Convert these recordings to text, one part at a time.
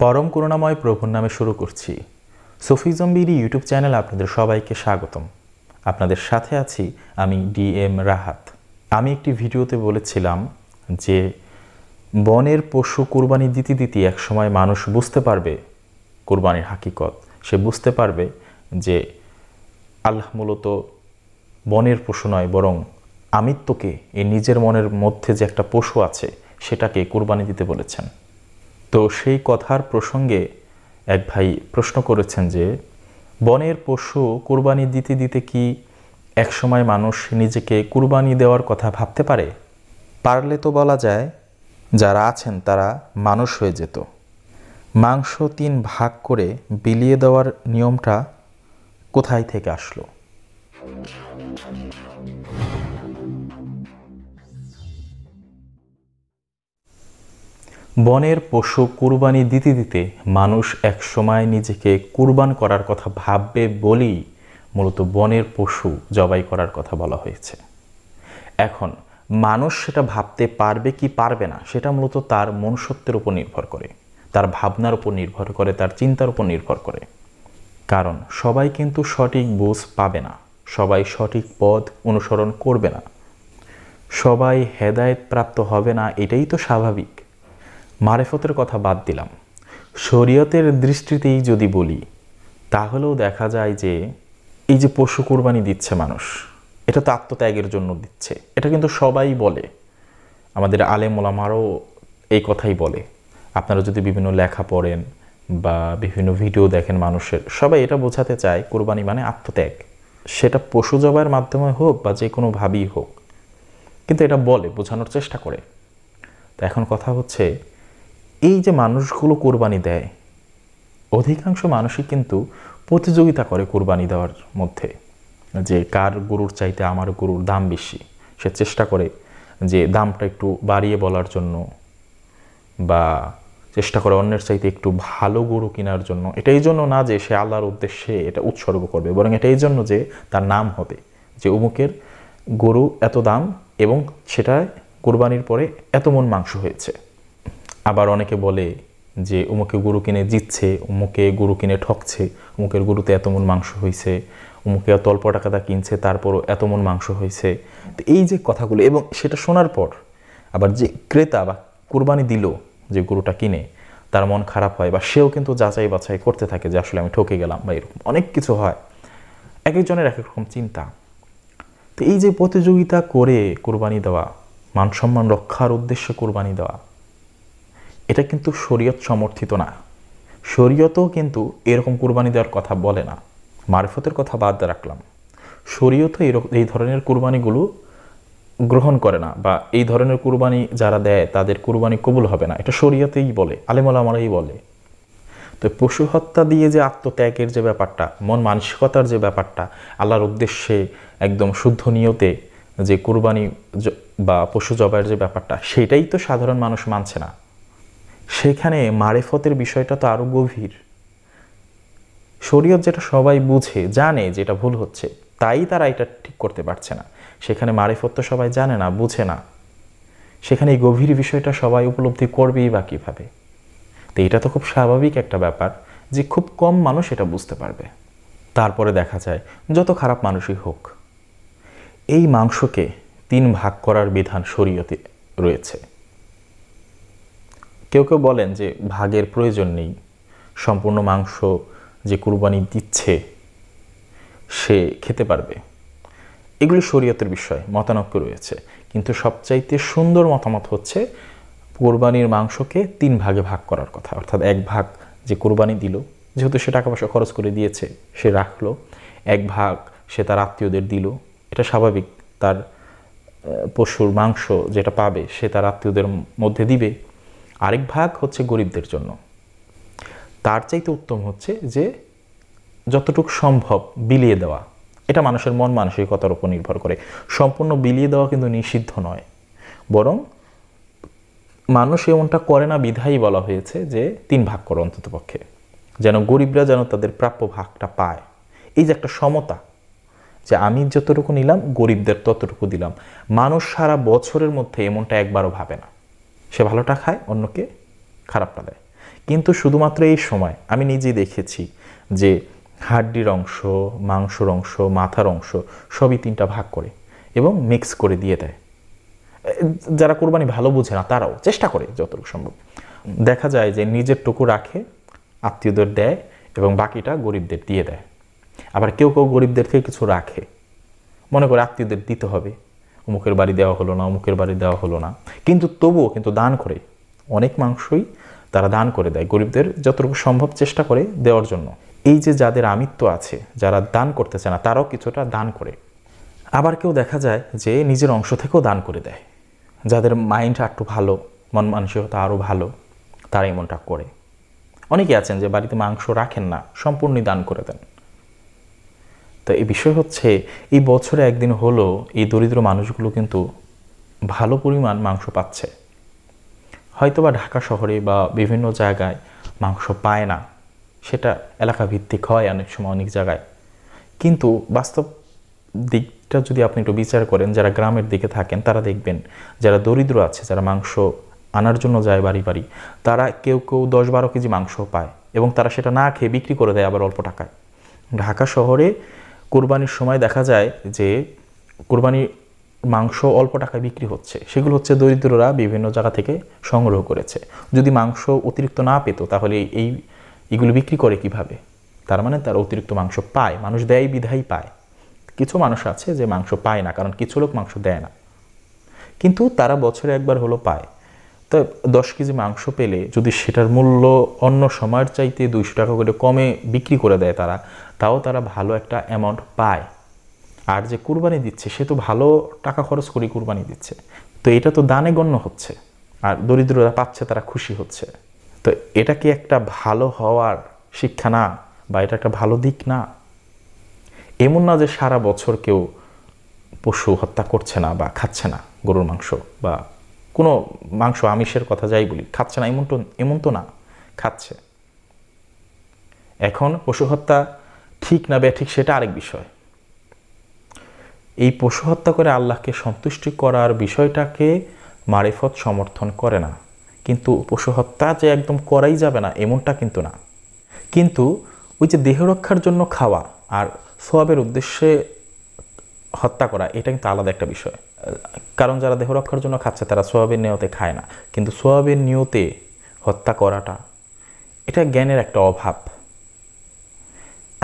পরম করুণাময় প্রভুর নামে শুরু করছি সফিজম বিডি ইউটিউব চ্যানেল আপনাদের সবাইকে স্বাগতম আপনাদের সাথে আছি আমি ডি এম রাহাত আমি একটি ভিডিওতে বলেছিলাম যে বনের পশু কুরবানি দিতে দিতে একসময় মানুষ বুঝতে পারবে কুরবানির হাকিকত সে বুঝতে পারবে যে আল্লাহ মূলত বনের পশু নয় বরং আমিত্বকে এই নিজের মনের মধ্যে যে একটা পশু আছে সেটাকে কুরবানি দিতে বলেছেন তো সেই কথার প্রসঙ্গে এক ভাই প্রশ্ন করেছেন যে বনের পশু কুরবানি দিতে দিতে কি একসময় মানুষ নিজেকে কুরবানি দেওয়ার কথা ভাবতে পারে পারলে তো বলা যায় যারা আছেন তারা মানুষ হয়ে যেত মাংস তিন ভাগ করে বিলিয়ে দেওয়ার নিয়মটা কোথায় থেকে আসলো বনের পশু কুরবানি দিতে দিতে মানুষ এক সময় নিজেকে কুরবান করার কথা ভাববে বলেই মূলত বনের পশু জবাই করার কথা বলা হয়েছে এখন মানুষ সেটা ভাবতে পারবে কি পারবে না সেটা মূলত তার মনুষ্যত্বের উপর নির্ভর করে তার ভাবনার উপর নির্ভর করে তার চিন্তার উপর নির্ভর করে কারণ সবাই কিন্তু সঠিক বোঝ পাবে না সবাই সঠিক পথ অনুসরণ করবে না সবাই হেদায়ত প্রাপ্ত হবে না এটাই তো স্বাভাবিক মারেফতের কথা বাদ দিলাম শরীয়তের দৃষ্টিতেই যদি বলি তাহলেও দেখা যায় যে এই যে পশু কোরবানি দিচ্ছে মানুষ এটা তো আত্মত্যাগের জন্য দিচ্ছে এটা কিন্তু সবাই বলে আমাদের আলেম ওলামারও এই কথাই বলে আপনারা যদি বিভিন্ন লেখা পড়েন বা বিভিন্ন ভিডিও দেখেন মানুষের সবাই এটা বোঝাতে চায় কোরবানি মানে আত্মত্যাগ সেটা পশু জবাইয়ের মাধ্যমে হোক বা যে কোনোভাবেই হোক কিন্তু এটা বলে বোঝানোর চেষ্টা করে তো এখন কথা হচ্ছে এই যে মানুষগুলো কোরবানি দেয় অধিকাংশ মানুষই কিন্তু প্রতিযোগিতা করে কোরবানি দেওয়ার মধ্যে যে কার গরুর চাইতে আমার গরুর দাম বেশি সে চেষ্টা করে যে দামটা একটু বাড়িয়ে বলার জন্য বা চেষ্টা করে অন্যের চাইতে একটু ভালো গরু কেনার জন্য এটা এই জন্য না যে সে আল্লাহর উদ্দেশ্যে এটা উৎসর্গ করবে বরং এটা এই জন্য যে তার নাম হবে যে অমুকের গরু এত দাম এবং সেটায় কোরবানির পরে এত মন মাংস হয়েছে আবার অনেকে বলে যে উমুকে গরু কিনে জিতছে উমুকে গরু কিনে ঠকছে উমুকের গরুতে এত মন মাংস হয়েছে উমুকে এত অল্প টাকাটা কিনছে তারপরও এত মন মাংস হয়েছে তো এই যে কথাগুলো এবং সেটা শোনার পর আবার যে ক্রেতা বা কোরবানি দিল যে গরুটা কিনে তার মন খারাপ হয় বা সেও কিন্তু যাচাই বাছাই করতে থাকে যে আসলে আমি ঠকে গেলাম বা এরকম অনেক কিছু হয় এক একজনের এক এক রকম চিন্তা তো এই যে প্রতিযোগিতা করে কোরবানি দেওয়া মানসম্মান রক্ষার উদ্দেশ্যে কোরবানি দেওয়া এটা কিন্তু শরীয়ত সমর্থিত না শরীয়তও কিন্তু এরকম কুরবানি দেওয়ার কথা বলে না মারফতের কথা বাদ রাখলাম শরীয়ত এই ধরনের কুরবানিগুলো গ্রহণ করে না বা এই ধরনের কুরবানি যারা দেয় তাদের কুরবানি কবুল হবে না এটা শরীয়তেই বলে আলেমালামারাই বলে তো পশু হত্যা দিয়ে যে আত্মত্যাগের যে ব্যাপারটা মন মানসিকতার যে ব্যাপারটা আল্লাহর উদ্দেশ্যে একদম শুদ্ধ নিয়তে যে কুরবানি বা পশু জবাইয়ের যে ব্যাপারটা সেটাই তো সাধারণ মানুষ মানছে না সেখানে মারেফতের বিষয়টা তো আরও গভীর শরীয়ত যেটা সবাই বুঝে জানে যেটা ভুল হচ্ছে তাই তারা এটা ঠিক করতে পারছে না সেখানে মারেফত তো সবাই জানে না বুঝে না সেখানে এই গভীর বিষয়টা সবাই উপলব্ধি করবেই বা কীভাবে তো এটা তো খুব স্বাভাবিক একটা ব্যাপার যে খুব কম মানুষ এটা বুঝতে পারবে তারপরে দেখা যায় যত খারাপ মানুষই হোক এই মাংসকে তিন ভাগ করার বিধান শরীয়তে রয়েছে কেউ কেউ বলেন যে ভাগের প্রয়োজন নেই সম্পূর্ণ মাংস যে কুরবানি দিচ্ছে সে খেতে পারবে এগুলি শরীয়তের বিষয় মতানক্য রয়েছে কিন্তু সবচাইতে সুন্দর মতামত হচ্ছে কোরবানির মাংসকে তিন ভাগে ভাগ করার কথা অর্থাৎ এক ভাগ যে কোরবানি দিল যেহেতু সে টাকা পয়সা খরচ করে দিয়েছে সে রাখলো এক ভাগ সে তার আত্মীয়দের দিল এটা স্বাভাবিক তার পশুর মাংস যেটা পাবে সে তার আত্মীয়দের মধ্যে দিবে আরেক ভাগ হচ্ছে গরিবদের জন্য তার চাইতে উত্তম হচ্ছে যে যতটুকু সম্ভব বিলিয়ে দেওয়া এটা মানুষের মন মানসিকতার উপর নির্ভর করে সম্পূর্ণ বিলিয়ে দেওয়া কিন্তু নিষিদ্ধ নয় বরং মানুষ এমনটা করে না বিধাই বলা হয়েছে যে তিন ভাগ করো অন্তত পক্ষে যেন গরিবরা যেন তাদের প্রাপ্য ভাগটা পায় এই যে একটা সমতা যে আমি যতটুকু নিলাম গরিবদের ততটুকু দিলাম মানুষ সারা বছরের মধ্যে এমনটা একবারও ভাবে না সে ভালোটা খায় অন্যকে খারাপটা দেয় কিন্তু শুধুমাত্র এই সময় আমি নিজেই দেখেছি যে হাড্ডির অংশ মাংসর অংশ মাথার অংশ সবই তিনটা ভাগ করে এবং মিক্স করে দিয়ে দেয় যারা কোরবানি ভালো বুঝে না তারাও চেষ্টা করে যতটুকু সম্ভব দেখা যায় যে নিজের টুকু রাখে আত্মীয়দের দেয় এবং বাকিটা গরিবদের দিয়ে দেয় আবার কেউ কেউ গরিবদের থেকে কিছু রাখে মনে করে আত্মীয়দের দিতে হবে অমুকের বাড়ি দেওয়া হলো না অমুকের বাড়ি দেওয়া হলো না কিন্তু তবুও কিন্তু দান করে অনেক মাংসই তারা দান করে দেয় গরিবদের যতটুকু সম্ভব চেষ্টা করে দেওয়ার জন্য এই যে যাদের আমিত্ব আছে যারা দান করতেছে না তারাও কিছুটা দান করে আবার কেউ দেখা যায় যে নিজের অংশ থেকেও দান করে দেয় যাদের মাইন্ড একটু ভালো মন মানসিকতা আরও ভালো তারা এমনটা করে অনেকে আছেন যে বাড়িতে মাংস রাখেন না সম্পূর্ণই দান করে দেন তো এই বিষয় হচ্ছে এই বছরে একদিন হলো এই দরিদ্র মানুষগুলো কিন্তু ভালো পরিমাণ মাংস পাচ্ছে হয়তোবা ঢাকা শহরে বা বিভিন্ন জায়গায় মাংস পায় না সেটা এলাকা ভিত্তিক হয় অনেক সময় অনেক জায়গায় কিন্তু বাস্তব দিকটা যদি আপনি একটু বিচার করেন যারা গ্রামের দিকে থাকেন তারা দেখবেন যারা দরিদ্র আছে যারা মাংস আনার জন্য যায় বাড়ি বাড়ি তারা কেউ কেউ দশ বারো কেজি মাংস পায় এবং তারা সেটা না খেয়ে বিক্রি করে দেয় আবার অল্প টাকায় ঢাকা শহরে কোরবানির সময় দেখা যায় যে কোরবানি মাংস অল্প টাকায় বিক্রি হচ্ছে সেগুলো হচ্ছে দরিদ্ররা বিভিন্ন জায়গা থেকে সংগ্রহ করেছে যদি মাংস অতিরিক্ত না পেত তাহলে এই এগুলো বিক্রি করে কিভাবে তার মানে তার অতিরিক্ত মাংস পায় মানুষ দেয় বিধাই পায় কিছু মানুষ আছে যে মাংস পায় না কারণ কিছু লোক মাংস দেয় না কিন্তু তারা বছরে একবার হলো পায় তা দশ কেজি মাংস পেলে যদি সেটার মূল্য অন্য সময়ের চাইতে দুইশো টাকা করে কমে বিক্রি করে দেয় তারা তাও তারা ভালো একটা অ্যামাউন্ট পায় আর যে কুরবানি দিচ্ছে সে তো ভালো টাকা খরচ করে কুরবানি দিচ্ছে তো এটা তো দানে গণ্য হচ্ছে আর দরিদ্ররা পাচ্ছে তারা খুশি হচ্ছে তো এটা কি একটা ভালো হওয়ার শিক্ষা না বা এটা একটা ভালো দিক না এমন না যে সারা বছর কেউ পশু হত্যা করছে না বা খাচ্ছে না গরুর মাংস বা কোনো মাংস আমিষের কথা যাই বলি খাচ্ছে না এমন তো এমন তো না খাচ্ছে এখন পশু হত্যা ঠিক না ঠিক সেটা আরেক বিষয় এই পশু হত্যা করে আল্লাহকে সন্তুষ্টি করার বিষয়টাকে মারেফত সমর্থন করে না কিন্তু পশু হত্যা যে একদম করাই যাবে না এমনটা কিন্তু না কিন্তু ওই যে দেহ রক্ষার জন্য খাওয়া আর সোয়াবের উদ্দেশ্যে হত্যা করা এটা কিন্তু আলাদা একটা বিষয় কারণ যারা দেহ রক্ষার জন্য খাচ্ছে তারা সোয়াবিন নিয়তে খায় না কিন্তু সোয়াবিন নিয়তে হত্যা করাটা এটা জ্ঞানের একটা অভাব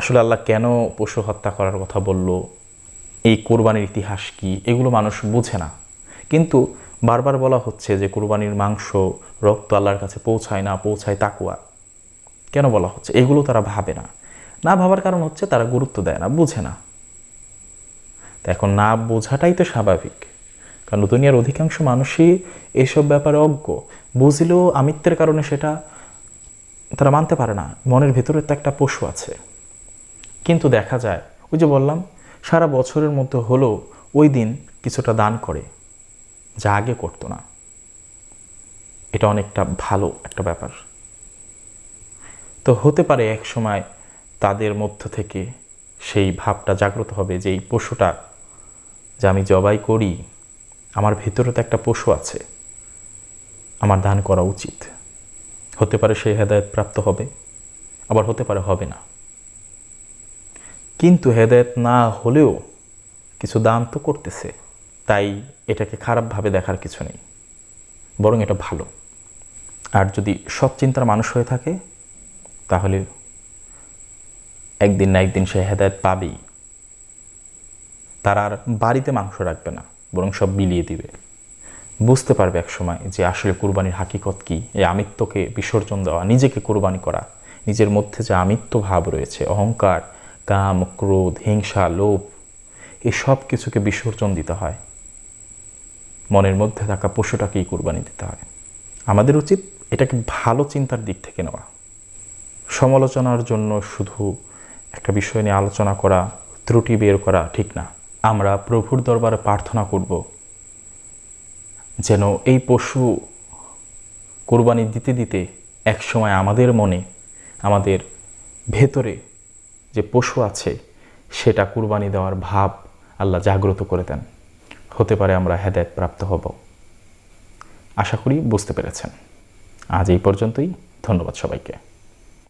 আসলে আল্লাহ কেন পশু হত্যা করার কথা বলল এই কোরবানির ইতিহাস কি এগুলো মানুষ বুঝে না কিন্তু বারবার বলা হচ্ছে যে কোরবানির মাংস রক্ত আল্লাহর কাছে পৌঁছায় না পৌঁছায় তাকুয়া কেন বলা হচ্ছে এগুলো তারা ভাবে না না ভাবার কারণ হচ্ছে তারা গুরুত্ব দেয় না বুঝে না এখন না বোঝাটাই তো স্বাভাবিক কারণ দুনিয়ার অধিকাংশ মানুষই এসব ব্যাপারে অজ্ঞ বুঝলেও আমিত্বের কারণে সেটা তারা মানতে পারে না মনের ভেতরে তো একটা পশু আছে কিন্তু দেখা যায় ওই যে বললাম সারা বছরের মধ্যে হলেও ওই দিন কিছুটা দান করে যা আগে করতো না এটা অনেকটা ভালো একটা ব্যাপার তো হতে পারে এক সময় তাদের মধ্য থেকে সেই ভাবটা জাগ্রত হবে যে এই পশুটা যে আমি জবাই করি আমার ভেতরে তো একটা পশু আছে আমার দান করা উচিত হতে পারে সে হেদায়ত প্রাপ্ত হবে আবার হতে পারে হবে না কিন্তু হেদায়ত না হলেও কিছু দান তো করতেছে তাই এটাকে খারাপভাবে দেখার কিছু নেই বরং এটা ভালো আর যদি সৎ চিন্তার মানুষ হয়ে থাকে তাহলে একদিন না একদিন সে হেদায়ত পাবেই তারা আর বাড়িতে মাংস রাখবে না বরং সব বিলিয়ে দিবে বুঝতে পারবে একসময় যে আসলে কুরবানির হাকিকত কী এই আমিত্বকে বিসর্জন দেওয়া নিজেকে কোরবানি করা নিজের মধ্যে যে আমিত্ব ভাব রয়েছে অহংকার কাম ক্রোধ হিংসা লোভ এই সব কিছুকে বিসর্জন দিতে হয় মনের মধ্যে থাকা পশুটাকেই কোরবানি দিতে হয় আমাদের উচিত এটাকে ভালো চিন্তার দিক থেকে নেওয়া সমালোচনার জন্য শুধু একটা বিষয় নিয়ে আলোচনা করা ত্রুটি বের করা ঠিক না আমরা প্রভুর দরবারে প্রার্থনা করব যেন এই পশু কোরবানি দিতে দিতে একসময় আমাদের মনে আমাদের ভেতরে যে পশু আছে সেটা কুরবানি দেওয়ার ভাব আল্লাহ জাগ্রত করে দেন হতে পারে আমরা হেদায়ত প্রাপ্ত হব আশা করি বুঝতে পেরেছেন আজ এই পর্যন্তই ধন্যবাদ সবাইকে